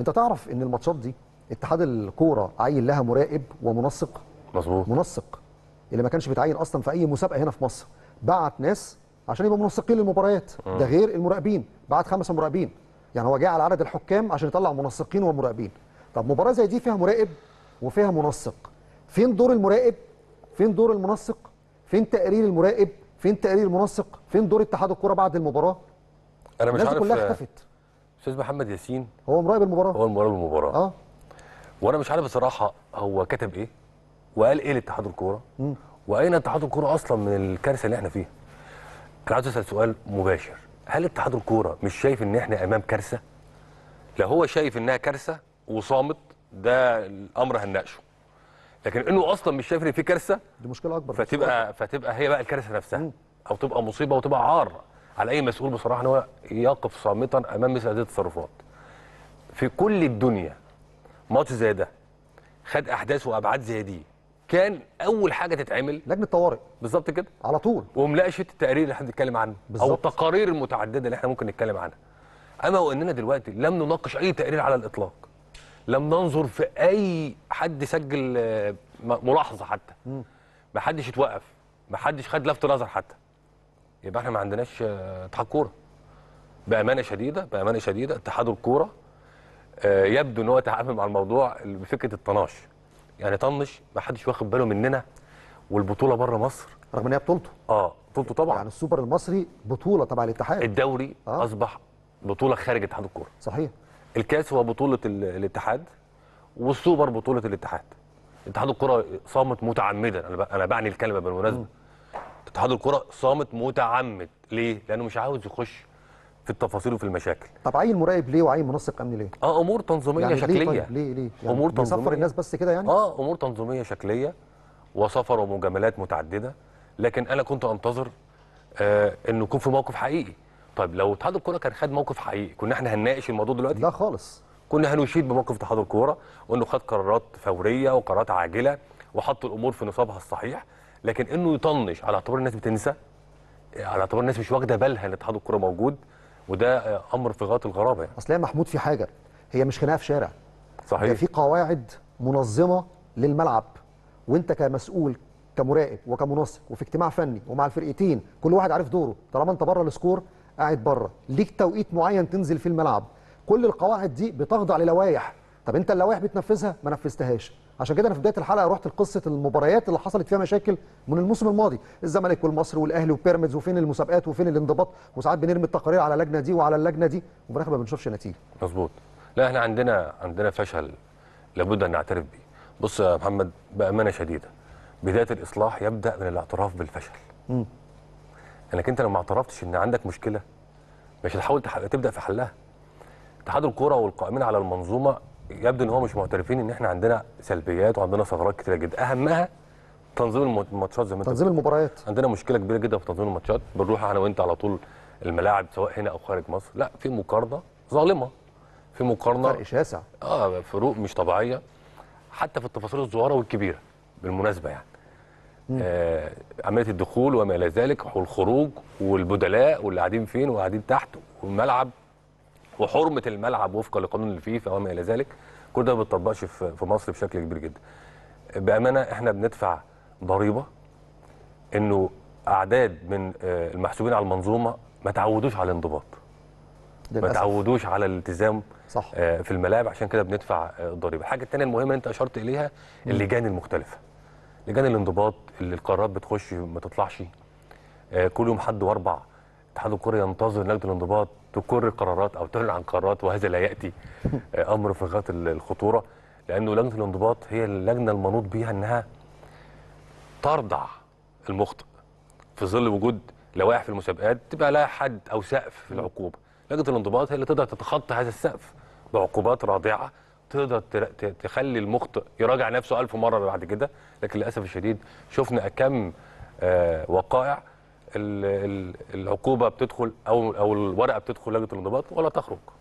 انت تعرف ان الماتشات دي اتحاد الكوره عين لها مراقب ومنسق مظبوط منسق اللي ما كانش بيتعين اصلا في اي مسابقه هنا في مصر بعت ناس عشان يبقوا منسقين للمباريات ده غير المراقبين بعت خمسه مراقبين يعني هو جه على عدد الحكام عشان يطلع منسقين ومراقبين طب مباراه زي دي فيها مراقب وفيها منسق فين دور المراقب فين دور المنسق فين تقرير المراقب فين تقرير المنسق فين دور اتحاد الكوره بعد المباراه انا مش عارف كلها اختفت استاذ محمد ياسين هو مراقب المباراه هو مراقب المباراه اه وانا مش عارف بصراحه هو كتب ايه وقال ايه لاتحاد الكوره واين اتحاد الكوره اصلا من الكارثه اللي احنا فيها انا عايز اسال سؤال مباشر هل اتحاد الكوره مش شايف ان احنا امام كارثه لا هو شايف انها كارثه وصامت ده الامر هنناقشه لكن انه اصلا مش شايف ان في كارثه دي مشكله اكبر فتبقى فتبقى هي بقى الكارثه نفسها مم. او تبقى مصيبه وتبقى عار على اي مسؤول بصراحه ان هو يقف صامتا امام مثل هذه التصرفات في كل الدنيا ماتش زي ده خد احداث وابعاد زي دي كان اول حاجه تتعمل لجنه طوارئ بالظبط كده على طول ومناقشه التقارير اللي احنا بنتكلم عنه بالزبط. او التقارير المتعدده اللي احنا ممكن نتكلم عنها اما واننا دلوقتي لم نناقش اي تقرير على الاطلاق لم ننظر في اي حد سجل آه، ملاحظه حتى ما حدش اتوقف ما حدش خد لفت نظر حتى يبقى احنا ما عندناش آه، اتحاد كوره بامانه شديده بامانه شديده اتحاد الكوره آه، يبدو ان هو تعامل مع الموضوع بفكره الطناش يعني طنش ما حدش واخد باله مننا والبطوله بره مصر رغم ان هي بطولته اه بطولته طبعا يعني السوبر المصري بطوله تبع الاتحاد الدوري آه. اصبح بطوله خارج اتحاد الكوره صحيح الكاس هو بطوله الاتحاد والسوبر بطوله الاتحاد اتحاد الكوره صامت متعمدا انا انا بعني الكلمه بالمناسبه م. اتحاد الكره صامت متعمد ليه؟ لانه مش عاوز يخش في التفاصيل وفي المشاكل طب عين مراقب ليه وعين منسق امني ليه اه امور تنظيميه يعني شكليه ليه طيب ليه ليه يعني امور تنظيميه الناس بس كده يعني اه امور تنظيميه شكليه وسفر ومجاملات متعدده لكن انا كنت انتظر آه انه يكون في موقف حقيقي طيب لو اتحاد الكره كان خد موقف حقيقي كنا احنا هنناقش الموضوع دلوقتي لا خالص كنا هنشيد بموقف اتحاد الكوره وانه خد قرارات فوريه وقرارات عاجله وحط الامور في نصابها الصحيح لكن انه يطنش على اعتبار الناس بتنسى آه، على اعتبار الناس مش واخده بالها ان اتحاد الكوره موجود وده آه، امر في غايه الغرابه يعني. اصل يا محمود في حاجه هي مش خناقه في شارع صحيح هي في قواعد منظمه للملعب وانت كمسؤول كمراقب وكمنسق وفي اجتماع فني ومع الفرقتين كل واحد عارف دوره طالما انت بره السكور قاعد بره ليك توقيت معين تنزل فيه الملعب كل القواعد دي بتخضع للوائح طب انت اللوائح بتنفذها ما نفذتهاش عشان كده انا في بدايه الحلقه رحت لقصه المباريات اللي حصلت فيها مشاكل من الموسم الماضي الزمالك والمصري والاهلي وبيراميدز وفين المسابقات وفين الانضباط وساعات بنرمي التقارير على لجنه دي وعلى اللجنه دي وفي الاخر ما بنشوفش نتيجه مظبوط لا احنا عندنا عندنا فشل لابد ان نعترف بيه بص يا محمد بامانه شديده بدايه الاصلاح يبدا من الاعتراف بالفشل امم انك انت لو ما اعترفتش ان عندك مشكله مش هتحاول تبدا في حلها اتحاد الكوره والقائمين على المنظومه يبدو ان هو مش معترفين ان احنا عندنا سلبيات وعندنا ثغرات كتيره جدا اهمها تنظيم الماتشات زي ما تنظيم المباريات عندنا مشكله كبيره جدا في تنظيم الماتشات بنروح انا وانت على طول الملاعب سواء هنا او خارج مصر لا في مقارنه ظالمه في مقارنه فرق شاسع اه فروق مش طبيعيه حتى في التفاصيل الصغيره والكبيره بالمناسبه يعني آه عمليه الدخول وما الى ذلك والخروج والبدلاء واللي قاعدين فين وقاعدين تحت والملعب وحرمه الملعب وفقا لقانون الفيفا وما الى ذلك كل ده ما بيطبقش في مصر بشكل كبير جدا بامانه احنا بندفع ضريبه انه اعداد من آه، المحسوبين على المنظومه ما تعودوش على الانضباط ما تعودوش على الالتزام صح. آه، في الملاعب عشان كده بندفع الضريبه آه، الحاجه الثانيه المهمه انت اشرت اليها اللجان المختلفه لجان الانضباط اللي القرارات بتخش ما تطلعش كل يوم حد واربع اتحاد الكره ينتظر لجنه الانضباط تقر قرارات او تعلن عن قرارات وهذا لا ياتي آه، امر في غايه الخطوره لانه لجنه الانضباط هي اللجنه المنوط بها انها ترضع المخطئ في ظل وجود لوائح في المسابقات تبقى لها حد او سقف في العقوبه لجنه الانضباط هي اللي تقدر تتخطى هذا السقف بعقوبات رادعه تقدر تخلي المخطئ يراجع نفسه ألف مره بعد كده لكن للاسف الشديد شفنا كم آه، وقائع العقوبه بتدخل او او الورقه بتدخل لجنه الانضباط ولا تخرج